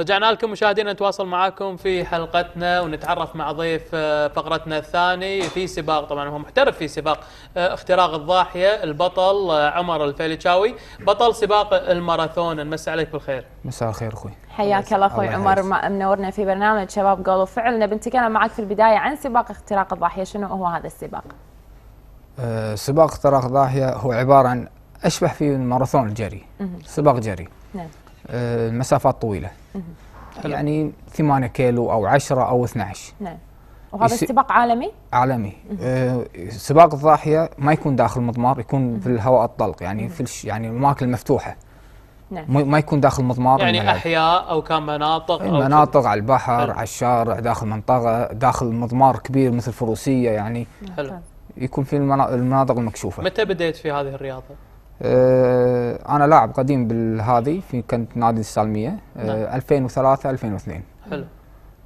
رجعنا لكم مشاهدينا نتواصل معاكم في حلقتنا ونتعرف مع ضيف آه، فقرتنا الثاني في سباق طبعا هو محترف في سباق آه، اختراق الضاحيه البطل آه، عمر الفيلتشاوي بطل سباق الماراثون نمسي عليك بالخير مساء الخير اخوي حياك الله اخوي عمر منورنا في برنامج شباب قول وفعل نبي نتكلم معك في البدايه عن سباق اختراق الضاحيه شنو هو هذا السباق؟ أه سباق اختراق الضاحيه هو عباره عن اشبه في ماراثون الجري سباق جري نعم آه، المسافات طويله حلو. يعني 8 كيلو او 10 او 12 نعم وهذا يس... سباق عالمي؟ عالمي آه سباق الضاحيه ما يكون داخل مضمار يكون في الهواء الطلق يعني في الش... يعني الاماكن المفتوحه نعم. ما يكون داخل مضمار يعني الملعب. احياء او كان مناطق أو مناطق على البحر حلو. على الشارع داخل منطقه داخل مضمار كبير مثل فروسيه يعني نعم. حلو يكون في المناطق المكشوفه متى بديت في هذه الرياضه آه انا لاعب قديم بالهذي في كنت نادي السالميه آه 2003 نعم. 2002 حلو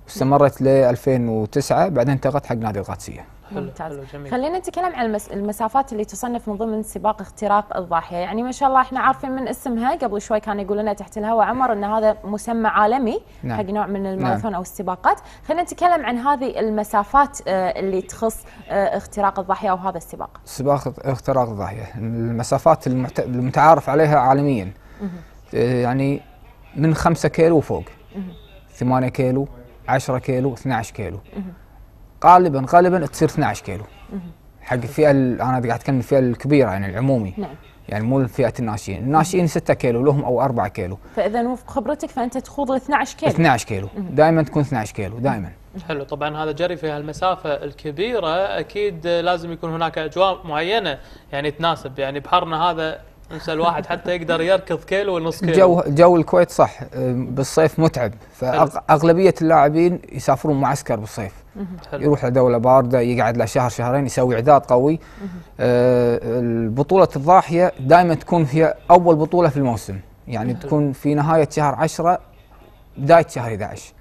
استمرت ل 2009 بعدين انتقلت حق نادي القادسيه ممتاز حلو جميل. خلينا نتكلم عن المسافات اللي تصنف من ضمن سباق اختراق الضاحيه يعني ما شاء الله احنا عارفين من اسمها قبل شوي كان يقول لنا تحت الهواء عمر ان هذا مسمى عالمي نعم. حق نوع من نعم. الماراثون نعم. او السباقات خلينا نتكلم عن هذه المسافات آه، اللي تخص آه، اختراق الضاحيه او هذا السباق سباق اختراق الضاحيه المسافات المت... المتعارف عليها عالميا آه، يعني من 5 كيلو وفوق 8 كيلو 10 كيلو 12 كيلو غالبا غالبا تصير 12 كيلو حق الفئه انا قاعد اتكلم الفئه الكبيره يعني العمومي نعم يعني مو فئه الناشئين، الناشئين 6 كيلو لهم او 4 كيلو. فاذا وفق خبرتك فانت تخوض 12 كيلو. 12 كيلو، دائما تكون 12 كيلو دائما. حلو طبعا هذا جري في هالمسافه الكبيره اكيد لازم يكون هناك اجواء معينه يعني تناسب يعني بحرنا هذا انسى الواحد حتى يقدر يركض كيلو ونص كيلو. جو جو الكويت صح بالصيف متعب فاغلبيه اللاعبين يسافرون معسكر بالصيف. حلو. يروح لدوله بارده يقعد له شهر شهرين يسوي اعداد قوي آه بطوله الضاحيه دائما تكون هي اول بطوله في الموسم يعني حلو. تكون في نهايه شهر عشرة بدايه شهر 11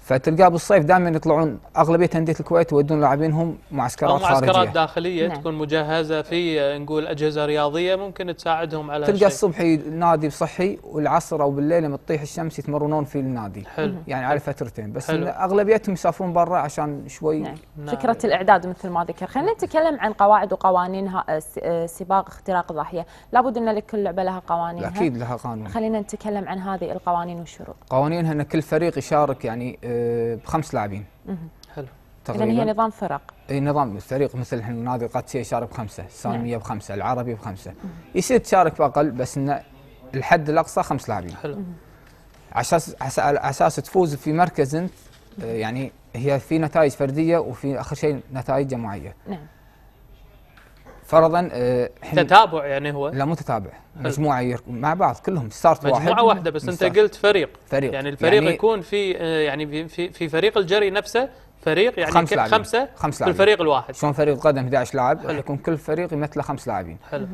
فتلقاه بالصيف دائما يطلعون اغلبيه انديه الكويت يودون لاعبينهم معسكرات خارجيه معسكرات داخليه نعم. تكون مجهزه في نقول اجهزه رياضيه ممكن تساعدهم على تلقى الصبح نادي صحي والعصر او بالليل لما تطيح الشمس يتمرنون في النادي حلو يعني على فترتين بس حلو. اغلبيتهم يسافرون برا عشان شوي نعم. نعم. فكره الاعداد مثل ما ذكر خلينا نتكلم عن قواعد وقوانين سباق اختراق ضاحيه لابد ان لكل لعبه لها قوانين اكيد لها قانون خلينا نتكلم عن هذه القوانين والشروط قوانينها ان كل فريق يشارك يعني يعني آه، بخمس لاعبين حلو تقريبا يعني هي نظام فرق اي نظام فريق مثل احنا نادي القادسيه يشارك بخمسه، الساميه نعم. بخمسه، العربي بخمسه، يصير تشارك باقل بس انه الحد الاقصى خمس لاعبين. حلو. عشان اساس تفوز في مركز انت آه، يعني هي في نتائج فرديه وفي اخر شيء نتائج جماعيه. نعم. فرضا احنا آه، تتابع يعني هو لا مو تتابع مجموعه مع بعض كلهم ستارت مجموعه واحد واحده بس انت قلت فريق فريق يعني الفريق يعني يكون في آه، يعني في في فريق الجري نفسه فريق يعني خمس لاعبين. خمسه خمس لاعبين. في الفريق الواحد شلون فريق قدم 11 لاعب يكون كل فريق يمثله خمس لاعبين حلو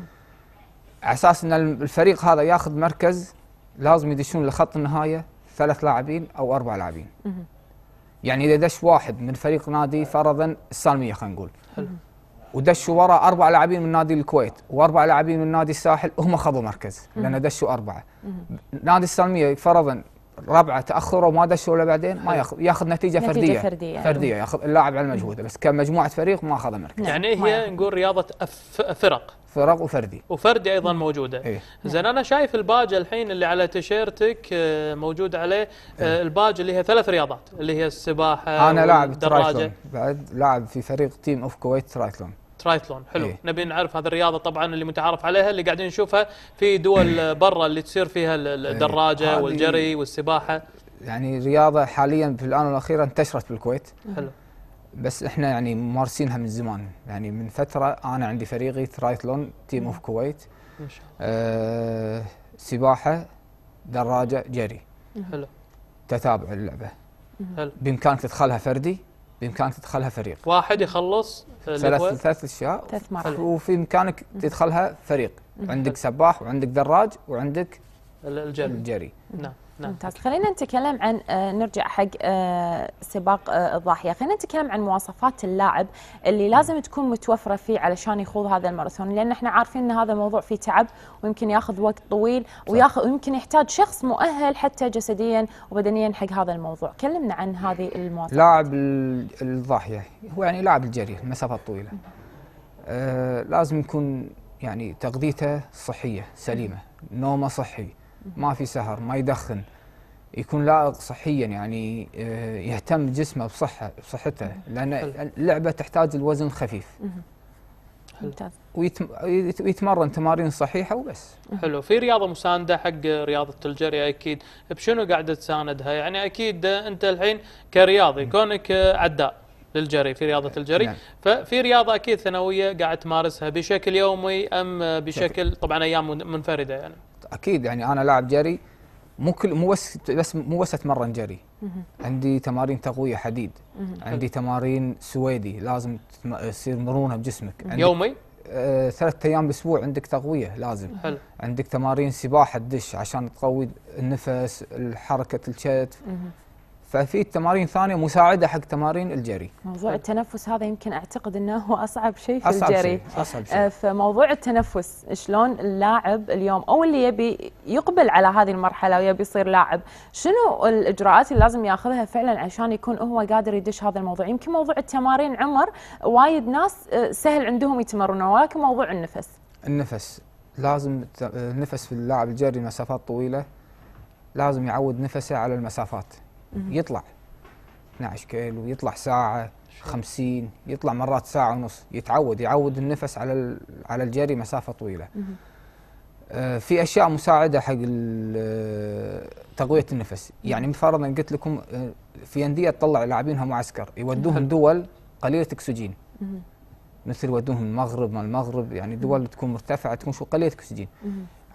على اساس ان الفريق هذا ياخذ مركز لازم يدشون لخط النهايه ثلاث لاعبين او اربع لاعبين يعني اذا دش واحد من فريق نادي فرضا السالميه خلينا نقول حلو ودشوا ورا اربع لاعبين من نادي الكويت واربع لاعبين من نادي الساحل هم خذوا مركز لان دشوا اربعه نادي السالميه فرضا ربعه تاخروا وما دشوا ولا بعدين ما ياخذ ياخذ نتيجه, نتيجة فرديه فرديه, فردية ياخذ اللاعب على مجهوده بس كمجموعه فريق ما اخذ مركز يعني نعم، هي نقول رياضه فرق فرق وفردي وفردي ايضا موجوده إيه؟ زين نعم. انا شايف الباج الحين اللي على تيشيرتك آه، موجود عليه آه، إيه؟ الباج اللي هي ثلاث رياضات اللي هي السباحه انا لاعب ترايثلون بعد لاعب في فريق تيم اوف كويت ترايثلون ترايثلون حلو إيه؟ نبي نعرف هذه الرياضه طبعا اللي متعارف عليها اللي قاعدين نشوفها في دول برا اللي تصير فيها إيه. الدراجه إيه؟ والجري والسباحه يعني رياضه حاليا في الان الاخيره انتشرت بالكويت حلو بس احنا يعني ممارسينها من زمان يعني من فتره انا عندي فريقي ترايثلون تيم اوف كويت ما شاء الله آه سباحه دراجه جري حلو تتابع اللعبه حلو بامكانك تدخلها فردي بامكانك تدخلها فريق واحد يخلص ثلاث ثلاث اشياء ثلاث مرات وفي امكانك تدخلها فريق عندك سباح وعندك دراج وعندك الجري الجري نعم نعم ممتاز خلينا نتكلم عن آه، نرجع حق آه، سباق آه، الضاحيه خلينا نتكلم عن مواصفات اللاعب اللي لازم تكون متوفره فيه علشان يخوض هذا الماراثون لان احنا عارفين ان هذا موضوع فيه تعب ويمكن ياخذ وقت طويل وياخذ ويمكن يحتاج شخص مؤهل حتى جسديا وبدنيا حق هذا الموضوع كلمنا عن هذه المواصفات لاعب الضاحيه هو يعني لاعب الجري المسافه الطويله آه لازم يكون يعني تغذيته صحيه سليمه نومه صحي ما في سهر ما يدخن يكون لائق صحيا يعني آه، يهتم جسمه بصحه بصحته لان اللعبه تحتاج الوزن خفيف ممتاز ويتمرن تمارين صحيحه وبس حلو في رياضه مسانده حق رياضه الجري اكيد بشنو قاعده تساندها يعني اكيد انت الحين كرياضي كونك عداء للجري في رياضه الجري نعم. ففي رياضه اكيد ثانويه قاعد تمارسها بشكل يومي ام بشكل طبعا ايام منفرده يعني اكيد يعني انا لاعب جري مو كل مو بس بس مو بس اتمرن جري عندي تمارين تقويه حديد عندي تمارين سويدي لازم تصير مرونه بجسمك يومي آه ثلاث ايام بالاسبوع عندك تقويه لازم عندك تمارين سباحه تدش عشان تقوي النفس حركه الكتف ففي تمارين ثانيه مساعده حق تمارين الجري موضوع التنفس هذا يمكن اعتقد انه هو اصعب شيء في أصعب الجري شيء. اصعب شيء آه، فموضوع التنفس شلون اللاعب اليوم او اللي يبي يقبل على هذه المرحله ويبي يصير لاعب شنو الاجراءات اللي لازم ياخذها فعلا عشان يكون هو قادر يدش هذا الموضوع يمكن موضوع التمارين عمر وايد ناس آه، سهل عندهم يتمرنون ولكن موضوع النفس النفس لازم النفس في اللاعب الجري مسافات طويله لازم يعود نفسه على المسافات يطلع 12 كيلو يطلع ساعه 50 يطلع مرات ساعه ونص يتعود يعود النفس على على الجري مسافه طويله آه، في اشياء مساعده حق آه، تقويه النفس يعني مفرضا قلت لكم آه، في انديه تطلع لاعبينها معسكر يودوهم دول قليله اكسجين مثل يودوهم المغرب ما المغرب يعني دول تكون مرتفعه تكون شو قليله اكسجين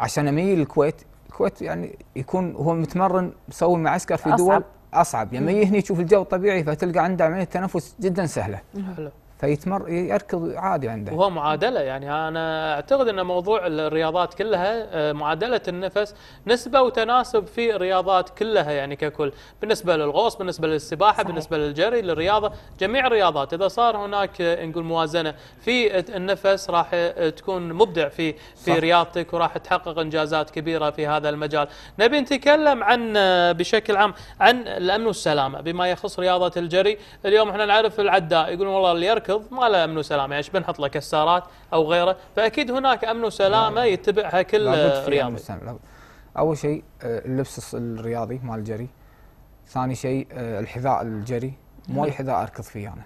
عشان اميل الكويت الكويت يعني يكون هو متمرن مسوي معسكر في دول اصعب لما يعني يجي هنا يشوف الجو الطبيعي فتلقى عنده عمليه تنفس جدا سهله حلو فيتمر يركض عادي عنده وهو معادله يعني انا اعتقد ان موضوع الرياضات كلها آه، معادله النفس نسبه وتناسب في الرياضات كلها يعني ككل بالنسبه للغوص بالنسبه للسباحه صحيح. بالنسبه للجري للرياضه جميع الرياضات اذا صار هناك آه، نقول موازنه في النفس راح آه، تكون مبدع في في صح. رياضتك وراح تحقق انجازات كبيره في هذا المجال نبي نتكلم عن بشكل عام عن الامن والسلامه بما يخص رياضه الجري اليوم احنا نعرف العداء يقولون والله اللي يركض مركض ما له امن وسلامه يعني ايش بنحط له كسارات او غيره فاكيد هناك امن وسلامه يتبعها كل رياضي اول شيء آه، اللبس الرياضي مال الجري ثاني شيء آه، الحذاء الجري مو اي حذاء اركض فيه انا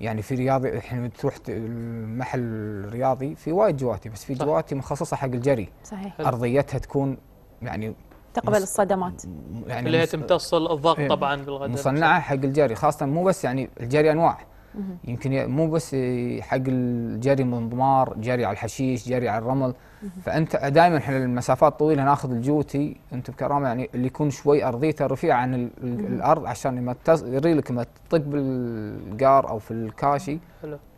يعني في رياضي الحين تروح المحل الرياضي في وايد جواتي بس في جواتي مخصصه حق الجري صحيح ارضيتها تكون يعني تقبل الصدمات يعني اللي هي تمتص الضغط إيه. طبعا بالغدر مصنعه حق الجري خاصه مو بس يعني الجري انواع يمكن مو بس حق الجري منضمار جري على الحشيش جري على الرمل فانت دائما احنا المسافات طويله ناخذ الجوتي انت بكرامه يعني اللي يكون شوي ارضيته رفيعه عن الارض عشان لما يري لك ما تطق بالقار او في الكاشي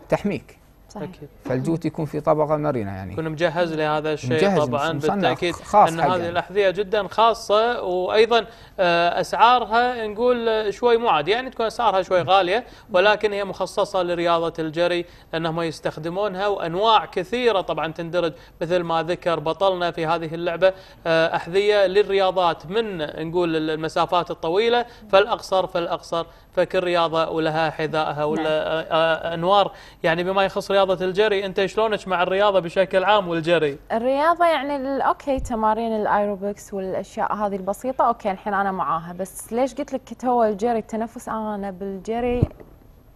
تحميك صحيح. فالجوت يكون في طبقه مرنه يعني يكون مجهز لهذا الشيء مجهز طبعا بالتاكيد خاص ان هذه الاحذيه جدا خاصه وايضا آه، اسعارها نقول شوي مو عادي يعني تكون اسعارها شوي غاليه ولكن هي مخصصه لرياضه الجري لانهم يستخدمونها وانواع كثيره طبعا تندرج مثل ما ذكر بطلنا في هذه اللعبه آه، احذيه للرياضات من نقول المسافات الطويله فالاقصر فالاقصر فكل رياضة ولها حذائها ولا نعم. انوار يعني بما يخص رياضه الجري انت شلونك مع الرياضه بشكل عام والجري؟ الرياضه يعني اوكي تمارين الايروبكس والاشياء هذه البسيطه اوكي الحين انا معاها بس ليش قلت لك تو الجري التنفس انا بالجري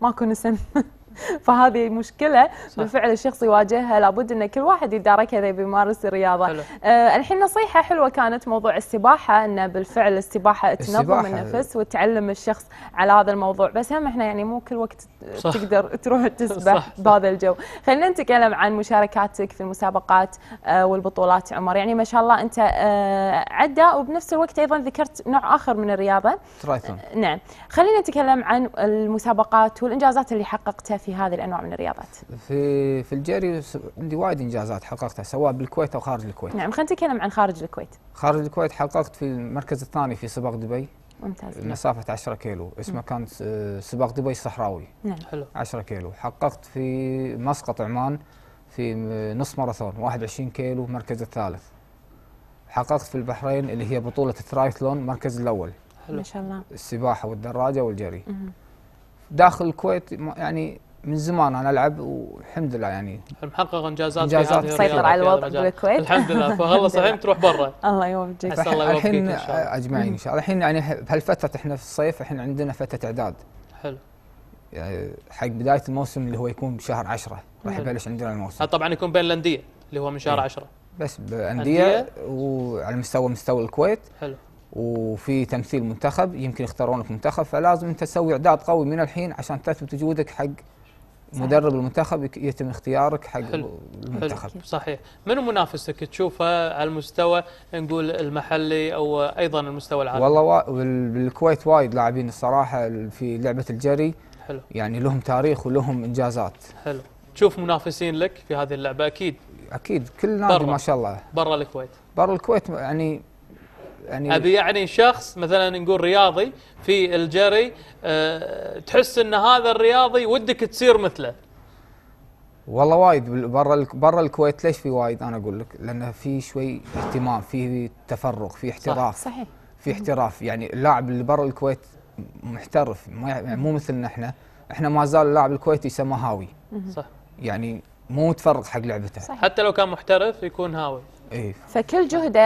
ماكو نسم فهذه مشكله صح. بالفعل الشخص يواجهها لابد ان كل واحد يداركها اذا بيمارس الرياضه حلو. آه الحين نصيحه حلوه كانت موضوع السباحه انه بالفعل السباحه تنظم النفس وتعلم الشخص على هذا الموضوع بس هم احنا يعني مو كل وقت صح. تقدر تروح تسبح صح. بهذا الجو خلينا نتكلم عن مشاركاتك في المسابقات آه والبطولات عمر يعني ما شاء الله انت آه عداء وبنفس الوقت ايضا ذكرت نوع اخر من الرياضه ترايثون آه، نعم خلينا نتكلم عن المسابقات والانجازات اللي حققتها في هذه الانواع من الرياضات؟ في في الجري عندي وايد انجازات حققتها سواء بالكويت او خارج الكويت. نعم خلينا نتكلم عن خارج الكويت. خارج الكويت حققت في المركز الثاني في سباق دبي. ممتاز. مسافة 10 كيلو، اسمه كان آه، سباق دبي الصحراوي. نعم. حلو. 10 كيلو، حققت في مسقط عمان في آه، نص ماراثون 21 كيلو مركز الثالث. حققت في البحرين اللي هي بطولة الترايثلون المركز الأول. حلو. ما شاء الله. السباحة والدراجة والجري. مم. داخل الكويت يعني من زمان انا العب والحمد لله يعني محقق انجازات في هذه تسيطر على الوضع بالكويت الحمد لله فخلص الحين تروح برا الله يوفقك الله يوفقك الحين اجمعين ان شاء الله الحين يعني بهالفتره احنا في الصيف الحين عندنا فتره اعداد حلو يعني حق بدايه الموسم اللي هو يكون بشهر 10 راح يبلش عندنا الموسم طبعا يكون بين الانديه اللي هو من شهر 10 إيه. بس بانديه وعلى مستوى مستوى الكويت حلو وفي تمثيل منتخب يمكن يختارونك منتخب فلازم انت تسوي اعداد قوي من الحين عشان تثبت وجودك حق مدرب المنتخب يتم اختيارك حق حلو المنتخب حلو صحيح منو منافسك تشوفه على المستوى نقول المحلي او ايضا المستوى العالمي والله وا... بالكويت وايد لاعبين الصراحه في لعبه الجري حلو يعني لهم تاريخ ولهم انجازات حلو تشوف منافسين لك في هذه اللعبه اكيد اكيد كل نادي ما شاء الله برا الكويت برا الكويت يعني يعني ابي يعني شخص مثلا نقول رياضي في الجري أه تحس ان هذا الرياضي ودك تصير مثله والله وايد برا برا الكويت ليش في وايد انا اقول لك لانه في شوي اهتمام في تفرغ في احتراف صح صحيح في احتراف يعني اللاعب اللي برا الكويت محترف يعني مو مثلنا احنا احنا ما زال اللاعب الكويتي يسمى هاوي صح يعني مو متفرغ حق لعبته صح. حتى لو كان محترف يكون هاوي إيه؟ فكل جهده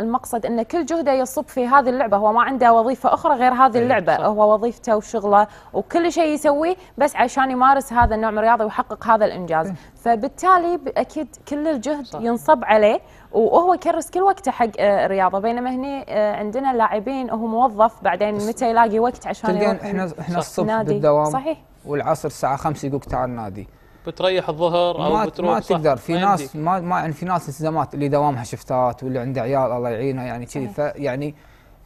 المقصد ان كل جهده يصب في هذه اللعبه هو ما عنده وظيفه اخرى غير هذه إيه، اللعبه إيه؟ صح. هو وظيفته وشغله وكل شيء يسويه بس عشان يمارس هذا النوع من الرياضه ويحقق هذا الانجاز إيه؟ فبالتالي اكيد كل الجهد صح. ينصب عليه وهو يكرس كل وقته حق الرياضه آه، بينما هنا آه، عندنا لاعبين هو موظف بعدين متى يلاقي وقت عشان تلقين احنا احنا الصبح بالدوام صحيح والعصر الساعه 5 يقول تعال نادي بتريح الظهر او ما بتروح ما صح تقدر في ناس ما, ما يعني في ناس التزامات اللي دوامها شفتات واللي عنده عيال الله يعينه يعني كذي فيعني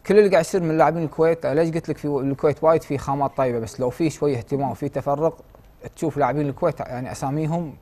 كل اللي قاعد يصير من لاعبين الكويت ليش قلت لك في الكويت وايد في خامات طيبه بس لو في شويه اهتمام وفي تفرق تشوف لاعبين الكويت يعني اساميهم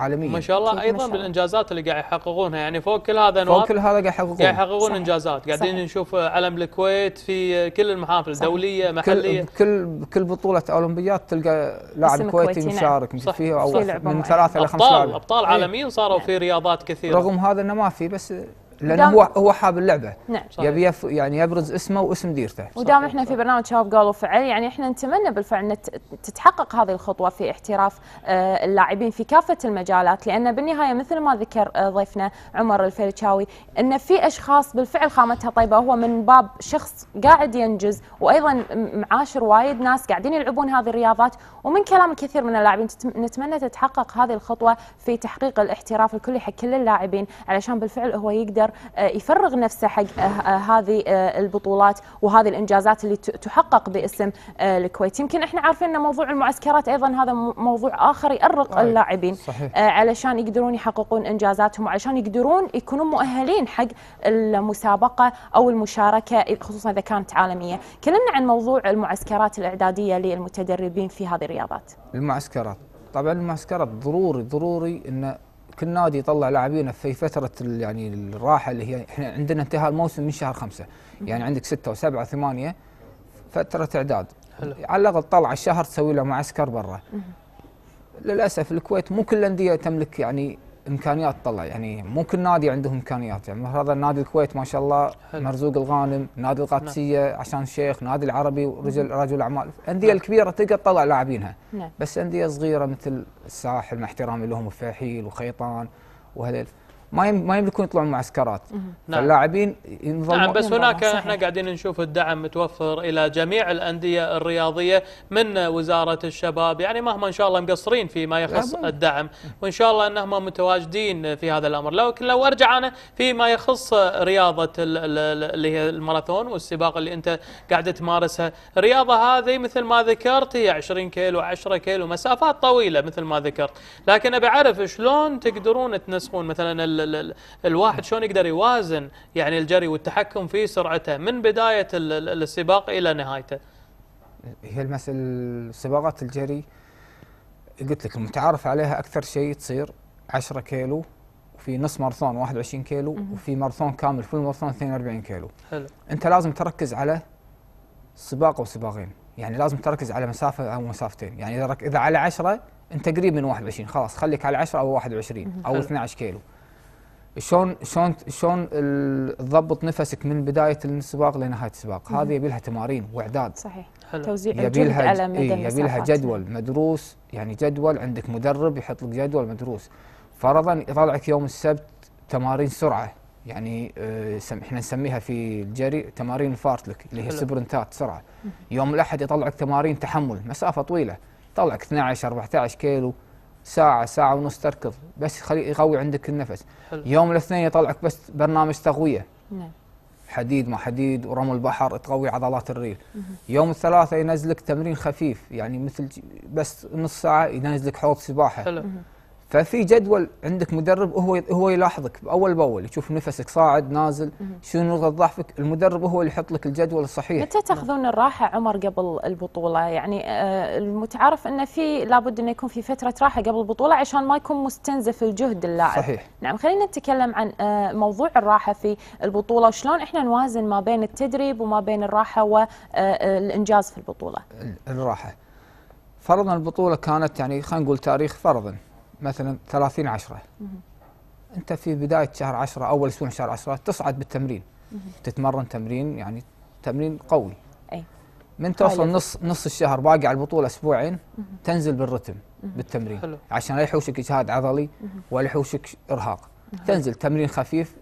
عالميا ما شاء الله ايضا شاء الله. بالانجازات اللي قاعد يحققونها يعني فوق كل هذا انواع فوق كل هذا قاعد يحققون قاعد يحققون انجازات قاعدين صحيح. نشوف علم الكويت في كل المحافل صحيح. دوليه محليه كل كل بطوله اولمبياد تلقى لاعب كويتي مشارك نعم. فيها او من ثلاثه الى خمسه ابطال ابطال إيه. عالميين صاروا نعم. في رياضات كثيره رغم هذا انه ما في بس لانه هو هو حاب اللعبه نعم يبي يعني يبرز اسمه واسم ديرته ودام احنا في برنامج شباب قالوا فعل يعني احنا نتمنى بالفعل ان تتحقق هذه الخطوه في احتراف آه، اللاعبين في كافه المجالات لان بالنهايه مثل ما ذكر آه، ضيفنا عمر الفيلشاوي ان في اشخاص بالفعل خامتها طيبه هو من باب شخص قاعد ينجز وايضا معاشر وايد ناس قاعدين يلعبون هذه الرياضات ومن كلام كثير من اللاعبين نتمنى تتحقق هذه الخطوه في تحقيق الاحتراف الكلي حق كل اللاعبين علشان بالفعل هو يقدر يقدر آه، يفرغ نفسه حق آه، آه، هذه البطولات وهذه الانجازات اللي تحقق باسم الكويت يمكن احنا عارفين ان موضوع المعسكرات ايضا هذا موضوع اخر يأرق اللاعبين صحيح. علشان يقدرون يحققون انجازاتهم وعشان يقدرون يكونون مؤهلين حق المسابقه او المشاركه خصوصا اذا كانت عالميه كلمنا عن موضوع المعسكرات الاعداديه للمتدربين في هذه الرياضات المعسكرات طبعا المعسكرات ضروري ضروري ان كل نادي يطلع لاعبين في فتره يعني الراحه اللي هي احنا عندنا انتهاء الموسم من شهر خمسة يعني عندك ستة وسبعة وثمانية فتره اعداد على الاقل طلع الشهر تسوي له معسكر برا للاسف الكويت مو كل الانديه تملك يعني امكانيات تطلع يعني مو كل نادي عنده امكانيات يعني هذا نادي الكويت ما شاء الله حلو. مرزوق الغانم نادي القادسيه نعم. عشان الشيخ نادي العربي ورجل رجل اعمال الانديه نعم. الكبيره تقدر تطلع لاعبينها نعم. بس انديه صغيره مثل الساحل مع احترامي لهم الفيحيل وخيطان وهذيل ما ما يملكون يطلعون معسكرات نعم. اللاعبين نعم بس هناك احنا قاعدين نشوف الدعم متوفر الى جميع الانديه الرياضيه من وزاره الشباب يعني مهما ان شاء الله مقصرين فيما يخص الدعم وان شاء الله انهم متواجدين في هذا الامر لكن لو ارجع انا فيما يخص رياضه اللي هي الماراثون والسباق اللي انت قاعد تمارسها الرياضه هذه مثل ما ذكرت هي 20 كيلو 10 كيلو مسافات طويله مثل ما ذكرت لكن ابي اعرف شلون تقدرون تنسقون مثلا الواحد شلون يقدر يوازن يعني الجري والتحكم في سرعته من بدايه السباق الى نهايته هي المسألة سباقات الجري قلت لك المتعارف عليها اكثر شيء تصير 10 كيلو وفي نص ماراثون 21 كيلو وفي ماراثون كامل فول ماراثون 42 كيلو حلو انت لازم تركز على سباق او سباقين يعني لازم تركز على مسافه او مسافتين يعني اذا اذا على 10 انت قريب من 21 خلاص خليك على 10 او 21 او 12 كيلو شلون شلون شلون تضبط نفسك من بدايه السباق لنهايه السباق، هذه يبي لها تمارين واعداد. صحيح. حلو. توزيع يبي لها على مدى إيه يبي لها جدول مدروس، يعني جدول عندك مدرب يحط لك جدول مدروس. فرضا يطلعك يوم السبت تمارين سرعه، يعني آه، احنا نسميها في الجري تمارين الفارتلك اللي هي السبرنتات سرعه. يوم الاحد يطلعك تمارين تحمل مسافه طويله، يطلعك 12 14 كيلو. ساعة ساعة ونص تركض بس خلي يقوي عندك النفس حلو. يوم الاثنين يطلعك بس برنامج تقوية نعم حديد ما حديد ورمل البحر تقوي عضلات الريل مه. يوم الثلاثة ينزلك تمرين خفيف يعني مثل بس نص ساعة ينزلك حوض سباحة حلو. ففي جدول عندك مدرب هو هو يلاحظك باول باول يشوف نفسك صاعد نازل شنو نقطه ضعفك المدرب هو اللي يحط لك الجدول الصحيح متى تاخذون الراحه عمر قبل البطوله يعني آه، المتعارف انه في لابد انه يكون في فتره راحه قبل البطوله عشان ما يكون مستنزف الجهد اللاعب صحيح نعم خلينا نتكلم عن آه، موضوع الراحه في البطوله وشلون احنا نوازن ما بين التدريب وما بين الراحه والانجاز آه، في البطوله الراحه فرضا البطوله كانت يعني خلينا نقول تاريخ فرضا مثلا 30 10 انت في بدايه شهر 10 اول اسبوع شهر 10 تصعد بالتمرين تتمرن تمرين يعني تمرين قوي اي من توصل نص نص الشهر باقي على البطوله اسبوعين تنزل بالرتم بالتمرين حلو. عشان لا يحوشك اجهاد عضلي ولا يحوشك ارهاق تنزل تمرين خفيف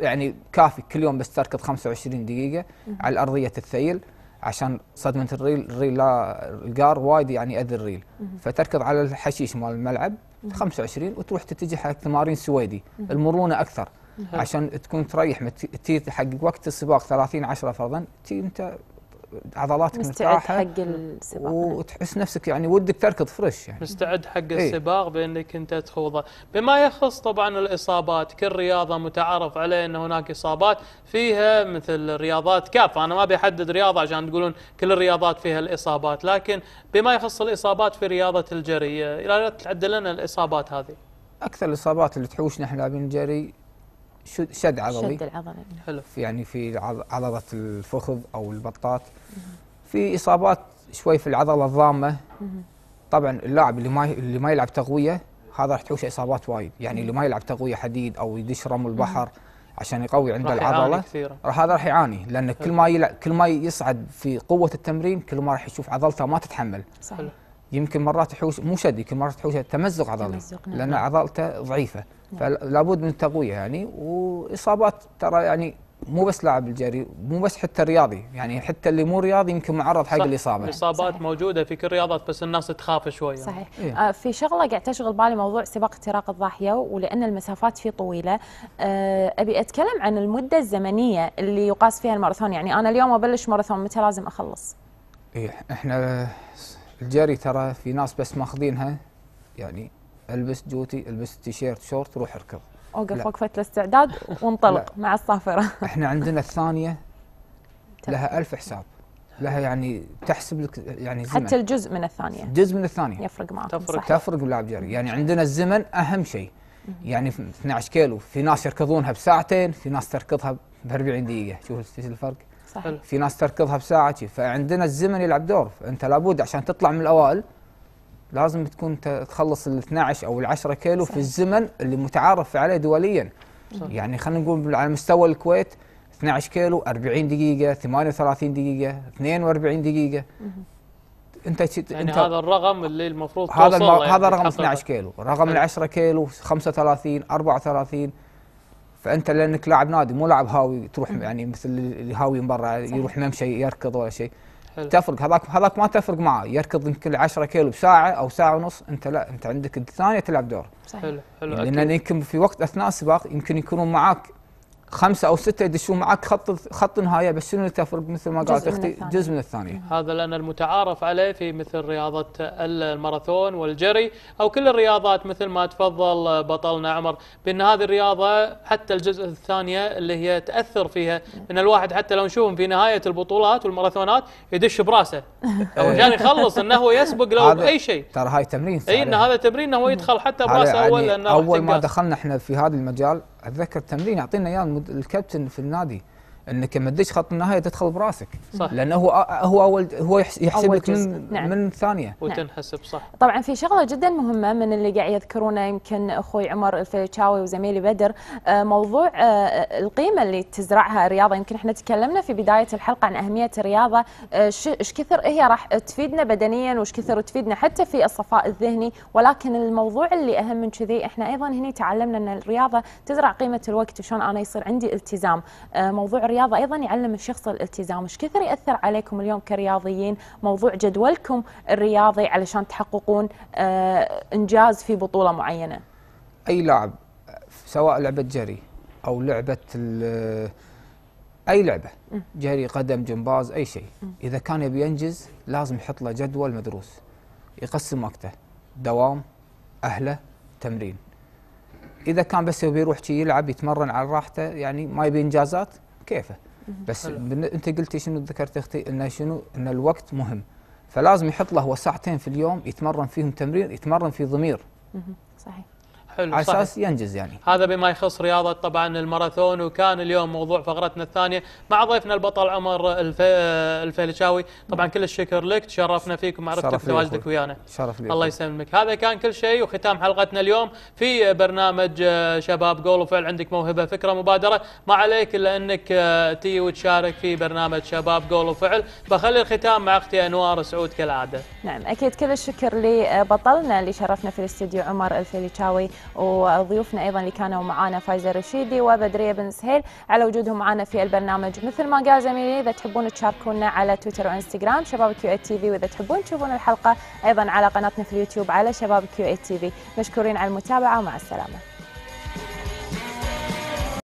يعني كافي كل يوم بس تركض 25 دقيقه على ارضيه الثيل عشان صدمه الريل الريل لا الجار وايد يعني ياذي الريل فتركض على الحشيش مال الملعب 25 وتروح تتجه حق تمارين سويدي المرونه اكثر عشان تكون تريح تي حق وقت السباق 30 10 فرضا تي انت عضلاتك مستعد حق السباق وتحس نفسك يعني ودك تركض فريش يعني مستعد حق إيه. السباق بانك انت تخوضه بما يخص طبعا الاصابات كل رياضه متعارف عليه ان هناك اصابات فيها مثل رياضات كافه انا ما بحدد رياضه عشان تقولون كل الرياضات فيها الاصابات لكن بما يخص الاصابات في رياضه الجري لا تعد لنا الاصابات هذه اكثر الاصابات اللي تحوشنا احنا لاعبين الجري شد, شد عضلي شد العضلي إيه. حلو يعني في عضله الفخذ او البطات في اصابات شوي في العضله الضامه طبعا اللاعب اللي ما اللي ما يلعب تقويه هذا راح تحوشه اصابات وايد يعني اللي ما يلعب تقويه حديد او يدش رمل بحر عشان يقوي عنده العضله راح هذا راح يعاني لان كل ما كل ما يصعد في قوه التمرين كل ما راح يشوف عضلته ما تتحمل صحيح يمكن مرات يحوس مو شد يمكن مرات يحوس يعني تمزق عضلي تمزق نعم. لان عضلته ضعيفه نعم. فلابد من التقويه يعني واصابات ترى يعني مو بس لاعب الجري مو بس حتى الرياضي يعني حتى اللي مو رياضي يمكن معرض حق الاصابه الاصابات موجوده في كل الرياضات بس الناس تخاف شويه صحيح إيه؟ آه في شغله قاعد تشغل بالي موضوع سباق اختراق الضاحيه ولان المسافات فيه طويله آه ابي اتكلم عن المده الزمنيه اللي يقاس فيها الماراثون يعني انا اليوم ابلش ماراثون متى لازم اخلص؟ إيه احنا الجري ترى في ناس بس ماخذينها يعني البس جوتي البس تيشيرت شورت روح اركض اوقف وقفه الاستعداد وانطلق مع الصافره احنا عندنا الثانيه لها ألف حساب لها يعني تحسب لك يعني زمن. حتى الجزء من الثانيه جزء من الثانيه يفرق معك تفرق صحيح. تفرق بلعب جري يعني عندنا الزمن اهم شيء يعني 12 كيلو في ناس يركضونها بساعتين في ناس تركضها ب 40 دقيقه شوف الفرق صحيح. في ناس تركضها بساعه فعندنا الزمن يلعب دور انت لابد عشان تطلع من الاوائل لازم تكون تخلص ال 12 او ال 10 كيلو صحيح. في الزمن اللي متعارف عليه دوليا صحيح. يعني خلينا نقول على مستوى الكويت 12 كيلو 40 دقيقة 38 دقيقة 42 دقيقة انت يعني انت هذا الرقم اللي المفروض هذا هذا يعني رقم 12 كيلو رقم ال 10 كيلو 35 34 فانت لانك لاعب نادي مو لاعب هاوي تروح يعني مثل اللي هاوي من برا يروح ممشي يركض ولا شيء تفرق هذاك هذاك ما تفرق معاه يركض يمكن 10 كيلو بساعه او ساعه ونص انت لا انت عندك الثانيه تلعب دور صحيح حلو حلو يعني لان يمكن في وقت اثناء السباق يمكن يكونون معاك خمسه او سته يدشون معك خط خط نهايه بس شنو تفرق مثل ما قالت اختي جزء من الثانيه هذا لان المتعارف عليه في مثل رياضه الماراثون والجري او كل الرياضات مثل ما تفضل بطلنا عمر بان هذه الرياضه حتى الجزء الثانيه اللي هي تاثر فيها ان الواحد حتى لو نشوفهم في نهايه البطولات والماراثونات يدش براسه او عشان يخلص انه هو يسبق لو باي شيء ترى هاي تمرين اي ان هذا تمرين انه هو يدخل حتى براسه اول لانه يعني اول ما دخلنا احنا في هذا المجال اتذكر تمرين يعطينا اياه الكابتن في النادي انك ما تدش خط النهايه تدخل براسك صح لانه هو هو اول هو يحسب لك من نعم. من ثانيه وتنحسب نعم. صح طبعا في شغله جدا مهمه من اللي قاعد يذكرونه يمكن اخوي عمر الفيشاوي وزميلي بدر آه، موضوع آه، القيمه اللي تزرعها الرياضه يمكن احنا تكلمنا في بدايه الحلقه عن اهميه الرياضه آه، ايش كثر هي راح تفيدنا بدنيا وايش كثر تفيدنا حتى في الصفاء الذهني ولكن الموضوع اللي اهم من كذي احنا ايضا هنا تعلمنا ان الرياضه تزرع قيمه الوقت وشلون انا يصير عندي التزام موضوع الرياضة الرياضة أيضا يعلم الشخص الالتزام إيش كثر يأثر عليكم اليوم كرياضيين موضوع جدولكم الرياضي علشان تحققون آه، إنجاز في بطولة معينة أي لاعب سواء لعبة جري أو لعبة أي لعبة جري قدم جمباز أي شيء إذا كان يبي ينجز لازم يحط له جدول مدروس يقسم وقته دوام أهله تمرين اذا كان بس يبي يروح يلعب يتمرن على راحته يعني ما يبي انجازات كيفه بس انت قلتي شنو ذكرت اختي انه شنو ان الوقت مهم فلازم يحط له ساعتين في اليوم يتمرن فيهم تمرين يتمرن في ضمير صحيح حلو على اساس ينجز يعني هذا بما يخص رياضه طبعا الماراثون وكان اليوم موضوع فقرتنا الثانيه مع ضيفنا البطل عمر الف... الفيلشاوي طبعا كل الشكر لك تشرفنا فيك ومعرفتك بتواجدك ويانا شرف لي الله يسلمك هذا كان كل شيء وختام حلقتنا اليوم في برنامج آه، شباب جول وفعل عندك موهبه فكره مبادره ما عليك الا انك آه، تي وتشارك في برنامج شباب جول وفعل بخلي الختام مع اختي انوار سعود كالعاده نعم اكيد كل الشكر لبطلنا اللي شرفنا في الاستديو عمر الفيلشاوي وضيوفنا ايضا اللي كانوا معانا فايزه رشيدي وبدريه بن سهيل على وجودهم معانا في البرنامج مثل ما قال زميلي اذا تحبون تشاركونا على تويتر وانستغرام شباب كيو اي تي في واذا تحبون تشوفون الحلقه ايضا على قناتنا في اليوتيوب على شباب كيو اي تي في مشكورين على المتابعه ومع السلامه